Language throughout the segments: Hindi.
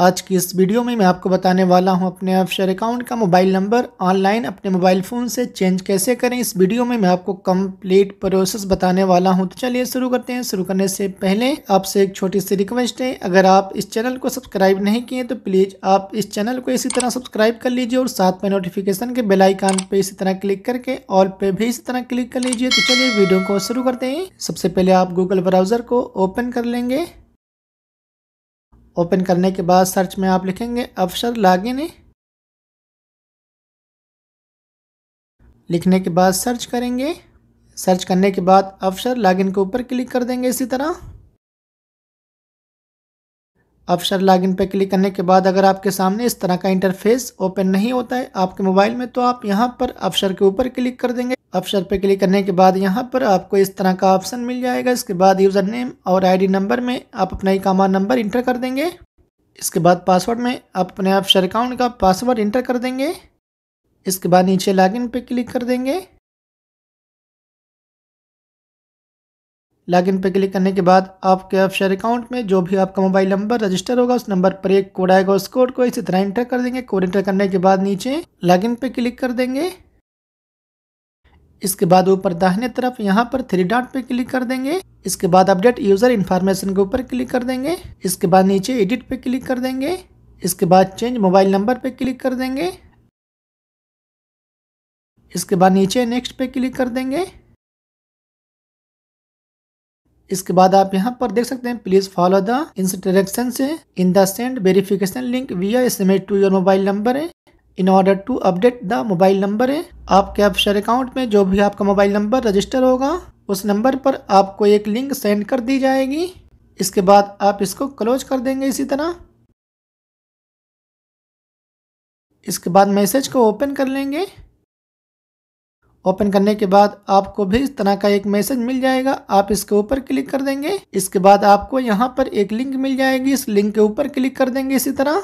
आज की इस वीडियो में मैं आपको बताने वाला हूं अपने आप अकाउंट का मोबाइल नंबर ऑनलाइन अपने मोबाइल फ़ोन से चेंज कैसे करें इस वीडियो में मैं आपको कंप्लीट प्रोसेस बताने वाला हूं तो चलिए शुरू करते हैं शुरू करने से पहले आपसे एक छोटी सी रिक्वेस्ट है अगर आप इस चैनल को सब्सक्राइब नहीं किए तो प्लीज़ आप इस चैनल को इसी तरह सब्सक्राइब कर लीजिए और साथ में नोटिफिकेशन के बेलाइकान पर इसी तरह क्लिक करके ऑल पे भी इसी तरह क्लिक कर लीजिए तो चलिए वीडियो को शुरू करते हैं सबसे पहले आप गूगल ब्राउज़र को ओपन कर लेंगे ओपन करने के बाद सर्च में आप लिखेंगे अफसर लागिन लिखने के बाद सर्च करेंगे सर्च करने के बाद अफसर लॉगिन के ऊपर क्लिक कर देंगे इसी तरह अफसर लॉगिन पर क्लिक करने के बाद अगर आपके सामने इस तरह का इंटरफेस ओपन नहीं होता है आपके मोबाइल में तो आप यहाँ पर अफसर के ऊपर क्लिक कर देंगे ऑप्शन पर क्लिक करने के बाद यहाँ पर आपको इस तरह का ऑप्शन मिल जाएगा इसके बाद यूज़र नेम और आईडी नंबर में आप अपना कामा नंबर इंटर कर देंगे इसके बाद पासवर्ड में आप अपने ऑप्शन अकाउंट का पासवर्ड इंटर कर देंगे इसके बाद नीचे लॉगिन पे क्लिक कर देंगे लॉगिन पे क्लिक करने के बाद आपके आप शेयर अकाउंट में जो भी आपका मोबाइल नंबर रजिस्टर होगा उस नंबर पर एक कोड आएगा उस कोड को इसी तरह इंटर कर देंगे कोड इंटर करने के बाद नीचे लॉगिन पे क्लिक कर देंगे इसके बाद ऊपर दाहिने तरफ यहाँ पर थ्री डॉट पे क्लिक कर देंगे इसके बाद अपडेट यूजर इन्फॉर्मेशन के ऊपर क्लिक कर देंगे इसके बाद नीचे एडिट पे क्लिक कर देंगे इसके बाद चेंज मोबाइल नंबर पे क्लिक कर देंगे इसके बाद नीचे नेक्स्ट पे क्लिक कर देंगे इसके बाद आप यहाँ पर देख सकते हैं प्लीज फॉलो द इंस्ट्रक्शन से in the send verification link V S M to your mobile number है in order to update the mobile number आपके अफसर अकाउंट में जो भी आपका मोबाइल नंबर रजिस्टर होगा उस नंबर पर आपको एक लिंक सेंड कर दी जाएगी इसके बाद आप इसको क्लोज कर देंगे इसी तरह इसके बाद मैसेज को ओपन कर लेंगे ओपन करने के बाद आपको भी इस तरह का एक मैसेज मिल जाएगा आप इसके ऊपर क्लिक कर देंगे इसके बाद आपको यहाँ पर एक लिंक मिल जाएगी इस लिंक के ऊपर क्लिक कर देंगे इसी तरह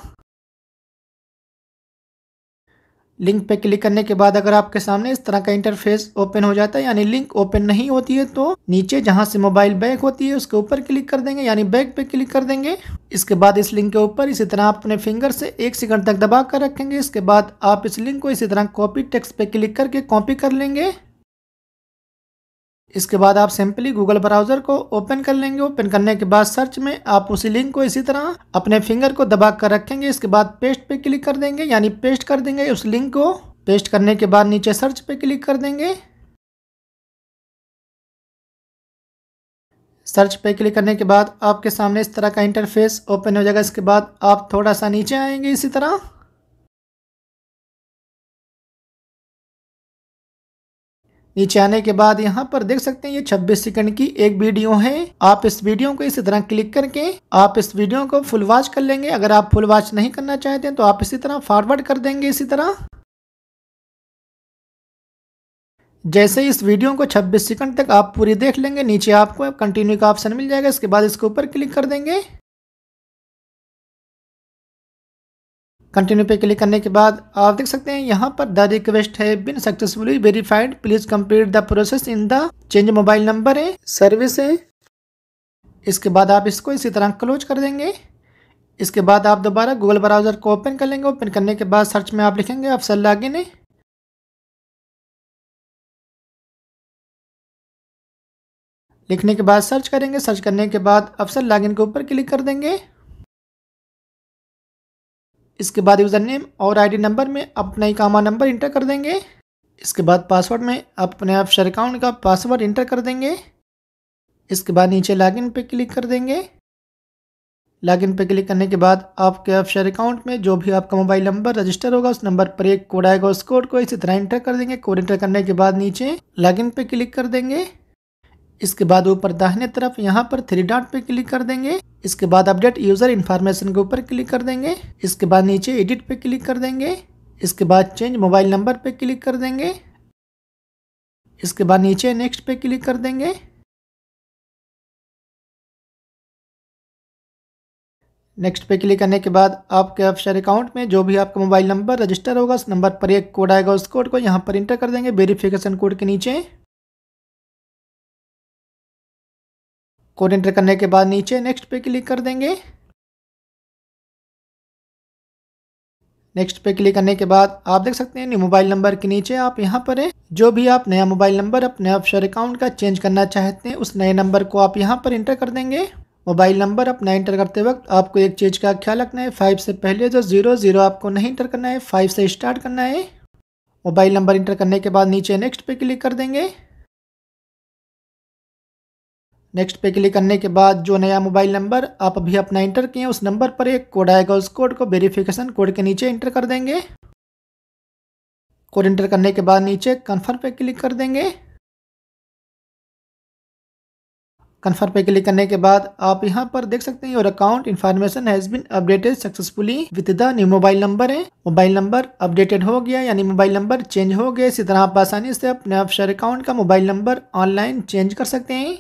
लिंक पे क्लिक करने के बाद अगर आपके सामने इस तरह का इंटरफेस ओपन हो जाता है यानी लिंक ओपन नहीं होती है तो नीचे जहां से मोबाइल बैक होती है उसके ऊपर क्लिक कर देंगे यानी बैक पे क्लिक कर देंगे इसके बाद इस लिंक के ऊपर इसी तरह आप अपने फिंगर से एक सेकंड तक दबा कर रखेंगे इसके बाद आप इस लिंक को इसी तरह कॉपी टेक्स्ट पे क्लिक करके कॉपी कर लेंगे इसके बाद आप सिंपली गूगल ब्राउजर को ओपन कर लेंगे ओपन करने के बाद सर्च में आप उसी लिंक को इसी तरह अपने फिंगर को दबा कर रखेंगे इसके बाद पेस्ट पे क्लिक कर देंगे यानी पेस्ट कर देंगे उस लिंक को पेस्ट करने के बाद नीचे सर्च पे क्लिक कर देंगे सर्च पे क्लिक करने के बाद आपके सामने इस तरह का इंटरफेस ओपन हो जाएगा इसके बाद आप थोड़ा सा नीचे आएंगे इसी तरह नीचे आने के बाद यहाँ पर देख सकते हैं ये 26 सेकंड की एक वीडियो है आप इस वीडियो को इसी तरह क्लिक करके आप इस वीडियो को फुल वॉच कर लेंगे अगर आप फुल वॉच नहीं करना चाहते तो आप इसी तरह फॉरवर्ड कर देंगे इसी तरह जैसे इस वीडियो को 26 सेकंड तक आप पूरी देख लेंगे नीचे आपको कंटिन्यू का ऑप्शन मिल जाएगा इसके बाद इसके ऊपर क्लिक कर देंगे कंटिन्यू पे क्लिक करने के बाद आप देख सकते हैं यहाँ पर the request has been successfully verified please complete the process in the change mobile number है सर्विस है इसके बाद आप इसको इसी तरह क्लोज कर देंगे इसके बाद आप दोबारा गूगल ब्राउज़र को ओपन कर लेंगे ओपन करने के बाद सर्च में आप लिखेंगे अफसर लॉगिन है लिखने के बाद सर्च करेंगे सर्च करने के बाद अफसर लॉगिन के ऊपर क्लिक कर देंगे इसके बाद यूज़र नेम और आईडी नंबर में अपना इकामा नंबर इंटर कर देंगे इसके बाद पासवर्ड में आप अपने आप शेयर अकाउंट का पासवर्ड इंटर कर देंगे इसके बाद नीचे लॉगिन पे क्लिक कर देंगे लॉगिन पे क्लिक करने के बाद आपके आप शेयर अकाउंट में जो भी आपका मोबाइल नंबर रजिस्टर होगा उस नंबर पर एक कोड आएगा उस कोड को इसी तरह इंटर कर देंगे कोड इंटर करने के बाद नीचे लॉगिन पे क्लिक कर देंगे इसके बाद ऊपर दाहिने तरफ यहाँ पर थ्री डॉट पे क्लिक कर देंगे इसके बाद अपडेट यूजर इन्फॉर्मेशन के ऊपर क्लिक कर देंगे इसके बाद नीचे एडिट पे क्लिक कर देंगे इसके बाद चेंज मोबाइल नंबर पे क्लिक कर देंगे इसके बाद नीचे नेक्स्ट पे क्लिक कर देंगे नेक्स्ट पे क्लिक करने के बाद आपके ऑफिसर अकाउंट में जो भी आपका मोबाइल नंबर रजिस्टर होगा उस नंबर पर एक कोड आएगा उस कोड को यहाँ पर इंटर कर देंगे वेरिफिकेशन कोड के नीचे कोड एंटर करने के बाद नीचे नेक्स्ट पे क्लिक कर देंगे नेक्स्ट पे क्लिक करने के बाद आप देख सकते हैं मोबाइल नंबर के नीचे आप यहाँ पर है जो भी आप नया मोबाइल नंबर अपने ऑफिसर अकाउंट का चेंज करना चाहते हैं उस नए नंबर को आप यहाँ पर इंटर कर देंगे मोबाइल नंबर अपना इंटर करते वक्त आपको एक चीज़ का ख्याल रखना है फाइव से पहले जो जीरो जीरो आपको नहीं इंटर करना है फाइव से स्टार्ट करना है मोबाइल नंबर इंटर करने के बाद नीचे नेक्स्ट पे क्लिक कर देंगे नेक्स्ट पे क्लिक करने के बाद जो नया मोबाइल नंबर आप अभी अपना इंटर किए उस नंबर पर एक कोड आएगा उस कोड को वेरिफिकेशन कोड के नीचे इंटर कर देंगे कोड इंटर करने के बाद नीचे कन्फर्म पे क्लिक कर देंगे कन्फर्म पे क्लिक करने के बाद आप यहाँ पर देख सकते हैं your account information has been updated successfully with the new mobile number है मोबाइल नंबर अपडेटेड हो गया यानी मोबाइल नंबर चेंज हो गया इसी तरह आप आसानी से अपने अफसर अकाउंट का मोबाइल नंबर ऑनलाइन चेंज कर सकते हैं